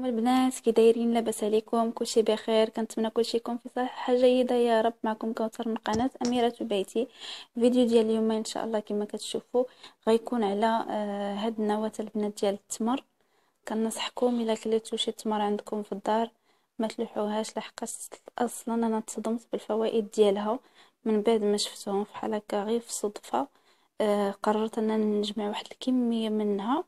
عليكم البنات كي دايرين لاباس عليكم كلشي بخير كنتمنى كلشي يكون في صحه جيده يا رب معكم كوثر من قناه اميره بيتي الفيديو ديال اليوم ان شاء الله كما كتشوفوا غيكون على آه، هاد النواه البنات ديال التمر كنصحكم الا كليتو شي تمر عندكم في الدار ما تلوحوهاش لحقاش اصلا انا تصدمت بالفوائد ديالها من بعد ما شفتهم فحال هكا غير في صدفه آه، قررت ان نجمع واحد الكميه منها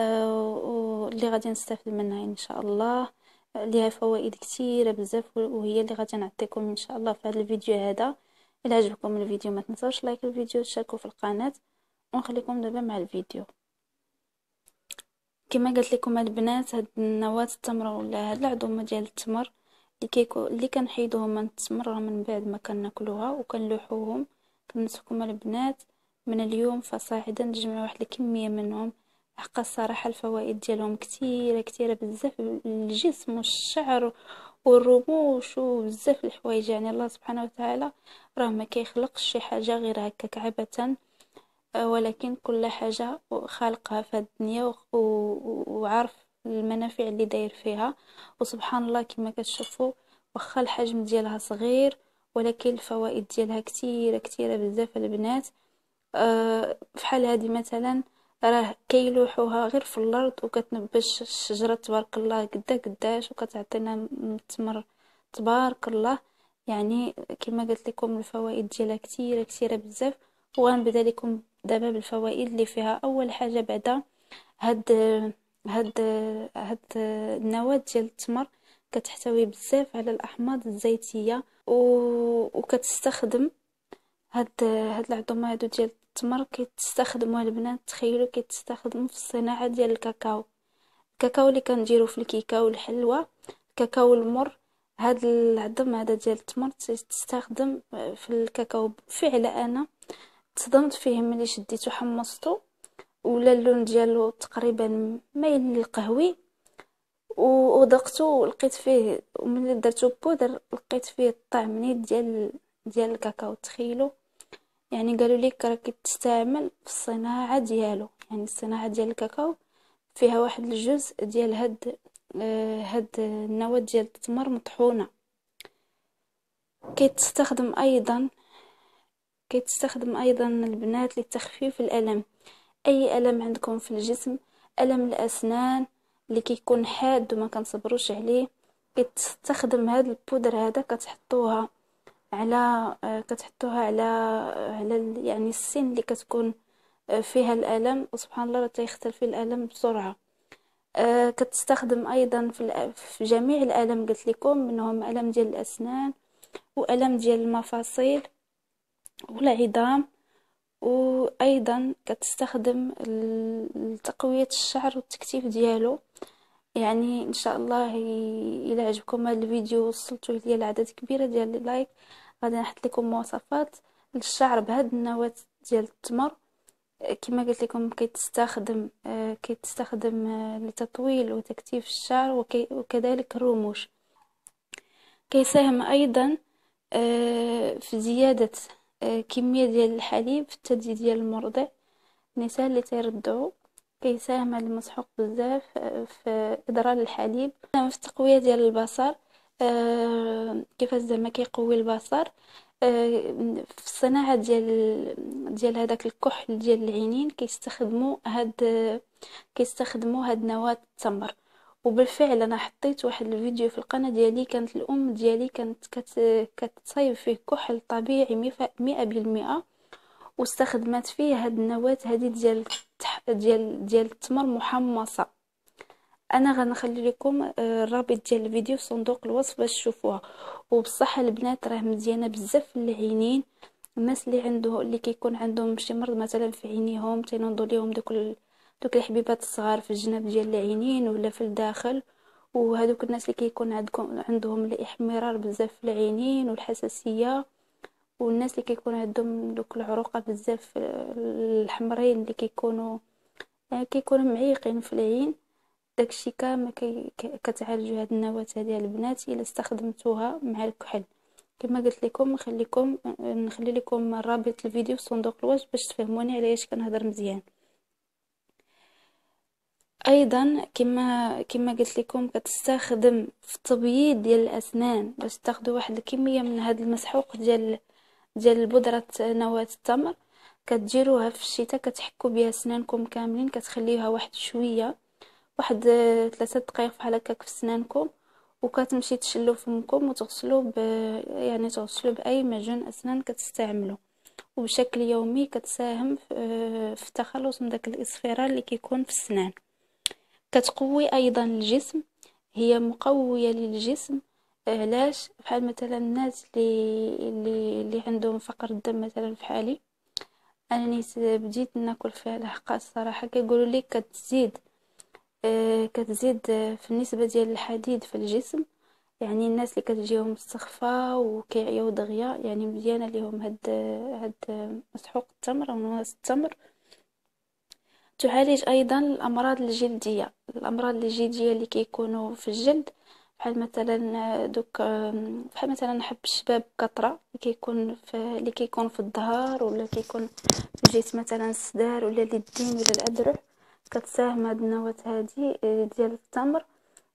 واللي غادي نستافد منها ان شاء الله ليها فوائد كثيره بزاف وهي اللي غادي نعطيكم ان شاء الله في هذا الفيديو هذا الى عجبكم الفيديو ما تنساوش لايك الفيديو وتشاركوا في القناه ونخليكم دابا مع الفيديو كما قلت لكم البنات هاد النواة التمر ولا هاد العضومة ديال التمر اللي كيكو اللي كنحيدوهم من التمر من بعد ما كناكلوها وكنلوحوهم كنصحكم البنات من اليوم فصاعدا تجمعوا واحد الكميه منهم حقا الصراحه الفوائد ديالهم كثيره كثيره بزاف للجسم والشعر والرموش وبزاف الحوايج يعني الله سبحانه وتعالى راه ما كيخلقش شي حاجه غير هكاك عبثا آه، ولكن كل حاجه خالقها في الدنيا وعارف المنافع اللي داير فيها وسبحان الله كما كتشوفوا واخا الحجم ديالها صغير ولكن الفوائد ديالها كثيره كثيره بزاف البنات أه فحال هذه مثلا راه كيلوحوها غير في الارض وكتنبش الشجره تبارك الله قد قداش وكتعطينا التمر تبارك الله يعني كما قلت لكم الفوائد ديالها كثيره كثيره بزاف وغنبدا لكم دابا بالفوائد اللي فيها اول حاجه بعدا هاد هاد هاد النواه ديال التمر كتحتوي بزاف على الاحماض الزيتيه و... وكتستخدم هاد هاد العظمه هادو ديال التمر كيتستخدموا البنات تخيلوا كيتستخدموا في الصناعه ديال الكاكاو الكاكاو اللي كنديرو في الكيكه والحلوى الكاكاو المر هاد العظم هذا ديال التمر تستخدم آه، في الكاكاو فعلا انا تصدمت فيه ملي شديته حمصته ولا اللون ديالو تقريبا مايل للقهوي وذقته ولقيت فيه وملي درتو بودر لقيت فيه الطعم نيت ديال ديال الكاكاو تخيلوا يعني قالوا ليك راك تستعمل في الصناعه ديالو يعني الصناعه ديال الكاكاو فيها واحد الجزء ديال هاد آه، هاد النواه ديال التمر مطحونه كيتستخدم ايضا كيتستخدم ايضا البنات لتخفيف الالم اي الم عندكم في الجسم الم الاسنان اللي كيكون حاد وما كنصبروش عليه كتستخدم هاد البودر هذا كتحطوها على آه، كتحطوها على آه، على يعني السن اللي كتكون آه، فيها الالم وسبحان الله راه تيختلف الالم بسرعه كتستخدم ايضا في, في جميع الالم قلت لكم منهم الم ديال الاسنان والم ديال المفاصل والعظام وايضا كتستخدم لتقويه الشعر والتكثيف ديالو يعني ان شاء الله الى عجبكم هذا الفيديو وصلتوه ليا لعدد كبيره ديال اللايك غادي نحط لكم مواصفات للشعر بهاد النواه ديال التمر آه، كما قلت لكم كيتستخدم آه، كيتستخدم آه، لتطويل وتكثيف الشعر وكذلك الرموش كيساهم ايضا في زياده كميه ديال الحليب في التدي ديال المرضع النساء اللي تيرضعوا كيساهم هاد المسحوق بزاف آه، في اضرار الحليب في التقويه ديال البصر آه، كيفاش زعما كيقوي البصر آه، في الصناعه ديال ديال هذاك الكحل ديال العينين كيستخدموا هاد كيستخدموا هاد نواه التمر وبالفعل انا حطيت واحد الفيديو في القناه ديالي كانت الام ديالي كانت كتصايب فيه كحل طبيعي مئة بالمئة واستخدمت فيه هاد النواة هادي ديال ديال ديال التمر محمصه انا غنخلي لكم آه، الرابط ديال الفيديو في صندوق الوصف باش تشوفوها وبصح البنات راه مزيانه بزاف للعينين الناس اللي عنده اللي كيكون عندهم شي مرض مثلا في عينيهم تينوضوا ليهم دوك دوك الحبيبات الصغار في الجناب ديال العينين ولا في الداخل وهذوك الناس اللي كيكون عندكم عندهم الاحمرار بزاف في العينين والحساسيه والناس اللي كيكون عندهم دوك العروقه بزاف آه، الحمرين اللي كيكونوا آه، كيكونوا معيقين في العين داكشي كامل كتعالجو هاد النواه هادي البنات الا استخدمتوها مع الكحل كما قلت لكم نخليكم نخلي لكم رابط الفيديو في صندوق الوصف باش تفهموني علاش كنهضر مزيان ايضا كما كما قلت لكم كتستخدم في التبييض ديال الاسنان باش تاخذوا واحد الكميه من هذا المسحوق ديال ديال بودره نواه التمر كديروها في الشتاء كتحكو بها سنانكم كاملين كتخليوها واحد شويه واحد آه، ثلاثة دقائق بحال هكاك في سنانكم وكتمشي تشلو فمكم وتغسلو ب يعني تغسلو باي معجون اسنان كتستعملو وبشكل يومي كتساهم في آه، التخلص من داك الاصفرار اللي كيكون في السنان كتقوي ايضا الجسم هي مقويه للجسم علاش بحال مثلا الناس اللي اللي اللي عندهم فقر الدم مثلا في حالي انني بديت ناكل فيها لحقا الصراحه كيقولوا لي كتزيد آه، كتزيد في النسبه ديال الحديد في الجسم يعني الناس اللي كتجيهم السخفه وكيعيو دغيا يعني مزيانه ليهم هاد هاد مسحوق التمر او نواس التمر تعالج ايضا الامراض الجلديه الامراض الجلديه اللي كيكونوا في الجلد بحال مثلا دوك بحال مثلا نحب الشباب كثرة اللي كيكون في اللي كيكون في الظهر ولا كيكون في مثلا الصدار ولا اليدين ولا الأذرع كتساهم هاد النواه هادي آه، ديال التمر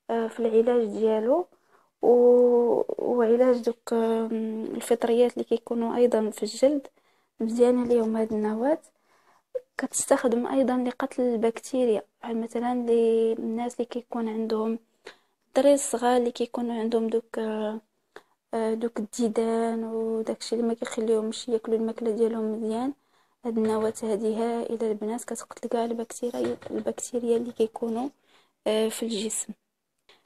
آه، في العلاج ديالو وعلاج دوك آه، الفطريات اللي كيكونوا ايضا في الجلد مزيانه ليهم هاد النواه كتستخدم ايضا لقتل البكتيريا بحال مثلا للناس اللي كيكون عندهم الدراري الصغار اللي كيكونوا عندهم دوك آه، دوك الديدان وداكشي اللي ما كيخليهمش ياكلوا الماكله ديالهم مزيان هاد النواه هادي هائله البنات كتقتل كاع البكتيريا البكتيريا اللي كيكونوا آه، في الجسم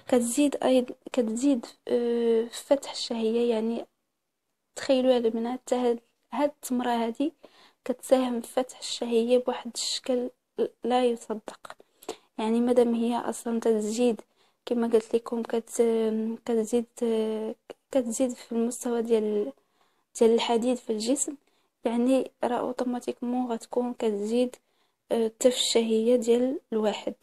كتزيد ايضا كتزيد آه، فتح الشهيه يعني تخيلوا البنات حتى هاد هاد التمره هادي كتساهم في فتح الشهيه بواحد الشكل لا يصدق يعني مادام هي اصلا تزيد كما قلت لكم كت كتزيد كتزيد في المستوى ديال ديال الحديد في الجسم يعني راه اوتوماتيكمون غتكون كتزيد آه، التفشهيه ديال الواحد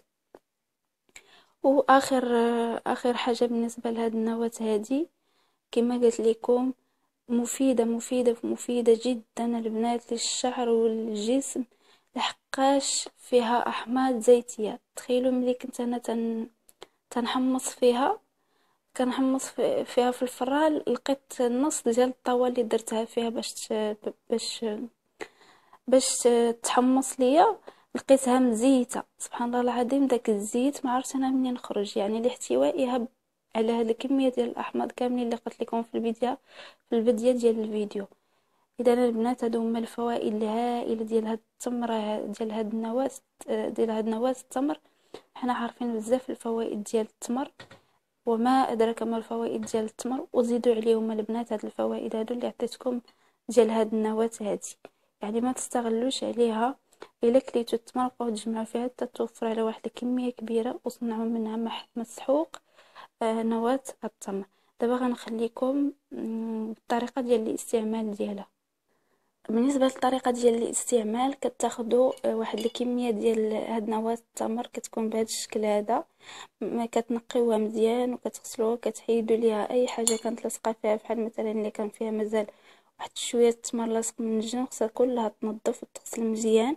واخر آه، اخر حاجه بالنسبه لهاد النواه هادي كما قلت لكم مفيده مفيده مفيده جدا البنات للشعر والجسم لحقاش فيها احماض زيتيه تخيلوا ملي كنت انا تن كنحمص فيها كنحمص فيها في الفران لقيت النص ديال الطاوه اللي درتها فيها باش باش باش تحمص ليا لقيتها مزيته سبحان الله العظيم داك الزيت ما عرفت انا منين خرج يعني لاحتوائها على هاد الكميه ديال الاحماض كاملين اللي قلت لكم في البدايه في البدايه ديال الفيديو اذا البنات هادو هما الفوائد الهائله ديال هاد التمره ديال هاد النواه ديال هاد نواه التمر حنا عارفين بزاف الفوائد ديال التمر وما ادراك ما الفوائد ديال التمر وزيدوا عليهم البنات هاد الفوائد هادو اللي عطيتكم ديال هاد النواه هادي يعني ما تستغلوش عليها الا كليتو التمر بقاو تجمعوا فيها حتى توفر على واحد الكميه كبيره وصنعوا منها مسحوق آه نواه التمر دابا غنخليكم بالطريقه ديال الاستعمال ديالها بالنسبه للطريقه ديال الاستعمال كتاخذوا آه، واحد الكميه ديال هاد نواه التمر كتكون بهذا الشكل هذا كتنقيوها مزيان وكتغسلوها كتحيدوا ليها اي حاجه كانت لاصقه فيها بحال مثلا اللي كان فيها مازال واحد شويه التمر لاصق من الجنب خصها كلها تنظف وتغسل مزيان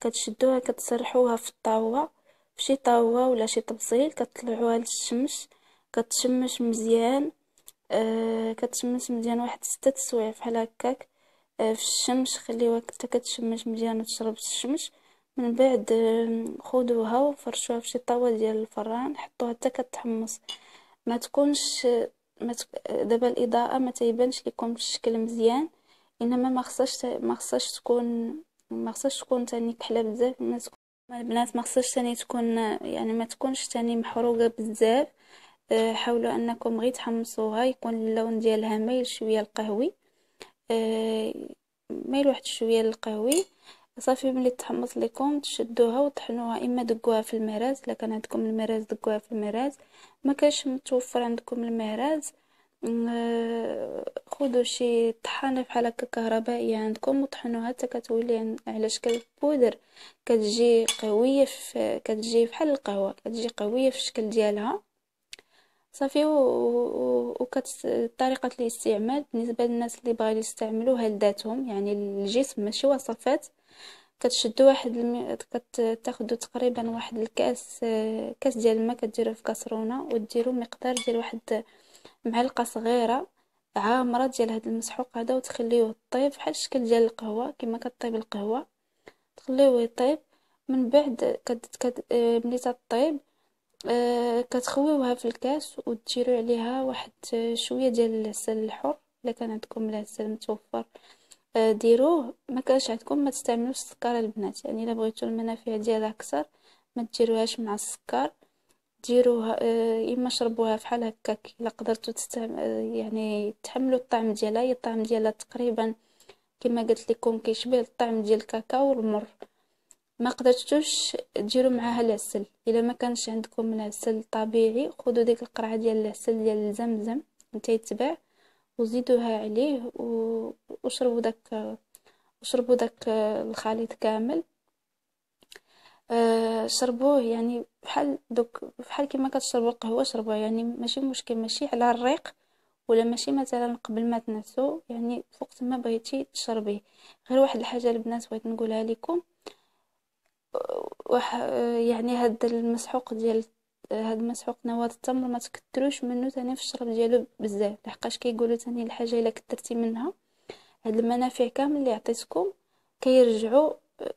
كتشدوها كتسرحوها في الطاوه شي طاوه ولا شي طبسيل كتطلعوها للشمس كتشمش مزيان آه كتشمش مزيان واحد ستة سوايع بحال هكاك آه، في الشمس خليوها حتى كتشمش مزيان وتشرب الشمس من بعد آه، خذوها وفرشوها في شي طاوه ديال الفران حطوها حتى كتحمص ما تكونش ما تك... آه، دابا الاضاءه ما تيبانش لكم الشكل مزيان انما ما خصاش ما خصهاش تكون ما خصهاش تكون تاني كحله بزاف الناس البنات ما خصهاش تاني تكون يعني ما تكونش تاني محروقه بزاف حاولوا انكم غير تحمصوها يكون اللون ديالها مايل شويه القهوي آه، ما واحد شويه للقهوي صافي ملي تحمص لكم تشدوها وطحنوها اما دقوها في المراز الا كان عندكم المراز دقوها في المراز ما كاش متوفر عندكم المراز آه، خذوا شي طحانه بحال هكا كهربائيه عندكم وطحنوها حتى كتولي على شكل بودر كتجي قويه في كتجي بحال القهوه كتجي قويه في الشكل ديالها صافي وكت طريقه الاستعمال بالنسبه للناس اللي باغيين يستعملوها لذاتهم يعني الجسم ماشي وصفات كتشدو واحد المي... كتاخدو تقريبا واحد الكاس كاس ديال الماء كديروه في كاسرونه وديروا مقدار ديال واحد معلقه صغيره عامره ديال هاد المسحوق هذا وتخليوه طيب بحال الشكل ديال القهوه كما كطيب القهوه تخليوه يطيب من بعد كد... كد... ملي تطيب آه، كتخويوها في الكاس وتديروا عليها واحد آه، شويه ديال العسل الحر الا كان عندكم العسل متوفر آه، ديروه ما كانش عندكم ما تستعملوش السكر البنات يعني الا بغيتو المنافع ديالها اكثر ما ديروهاش مع السكر ديروها اما شربوها فحال هكاك الا قدرتو يعني تحملوا الطعم ديالها الطعم ديالها تقريبا كما قلت لكم كيشبه الطعم ديال الكاكاو والمر ما قدرتوش ديروا معاها العسل الا ما كانش عندكم العسل الطبيعي خذوا ديك القرعه ديال العسل ديال الزمزم انت يتباع وزيدوها عليه و... وشربوا داك وشربوا داك الخليط كامل آه، شربوه يعني بحال دوك بحال كيما كتشربوا القهوه شربوه يعني ماشي مشكل ماشي على الريق ولا ماشي مثلا قبل ما تنعسو يعني فوق ما بغيتي تشربيه غير واحد الحاجه البنات بغيت نقولها لكم وح يعني هاد المسحوق ديال هاد المسحوق نواه التمر ما تكتروش منه تاني في الشرب ديالو بزاف لحقاش كيقولوا تاني الحاجه الا كثرتي منها هاد المنافع كامل اللي عطيتكم كيرجعوا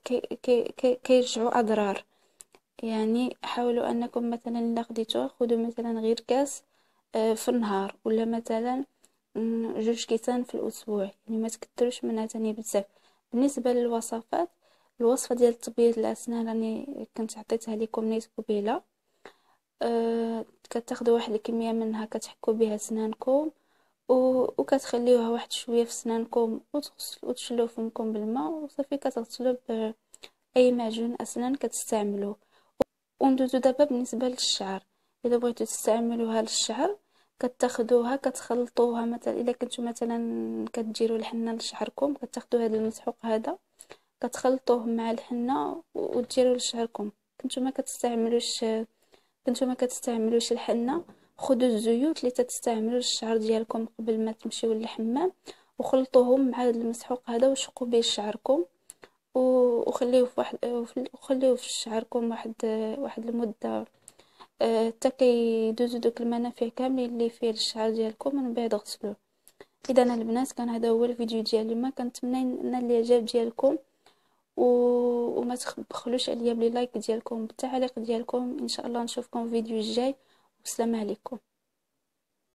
كي كي كي كيرجعوا اضرار يعني حاولوا انكم مثلا الا خديتوه خذوا مثلا غير كاس آه، في النهار ولا مثلا جوج كيسان في الاسبوع يعني ما تكتروش منها تاني بزاف بالنسبه للوصفات الوصفه ديال تبييض الاسنان راني كنت عطيتها لكم نيت قبيله أه كتاخذوا واحد الكميه منها كتحكوا بها اسنانكم وكتخليوها واحد شويه في اسنانكم وتشلو فمكم بالماء وصافي كتغسلو باي معجون اسنان كتستعملوه وندوزو دابا بالنسبه للشعر الا بغيتو تستعملوها للشعر كتاخدوها كتخلطوها مثلا الا كنتو مثلا كديروا الحنه لشعركم كتاخذوا هذا المسحوق هذا كتخلطوه مع الحنه وديروا لشعركم كنتوما كتستعملوش كنتوما كتستعملوش الحنه خدوا الزيوت اللي تستعملوا للشعر ديالكم قبل ما تمشيو للحمام وخلطوهم مع هذا المسحوق هذا وشقوا به شعركم وخليوه في واحد وخليوه في شعركم واحد واحد المده آه، حتى كيدوزو دوك المنافع كاملين اللي فيه الشعر ديالكم من بعد غسلوه اذا البنات كان هذا هو الفيديو ديال اليوم كنتمنى ان الاعجاب ديالكم و... وما تخلوش عليا بلي لايك ديالكم بالتعليق ديالكم ان شاء الله نشوفكم فيديو الجاي والسلام عليكم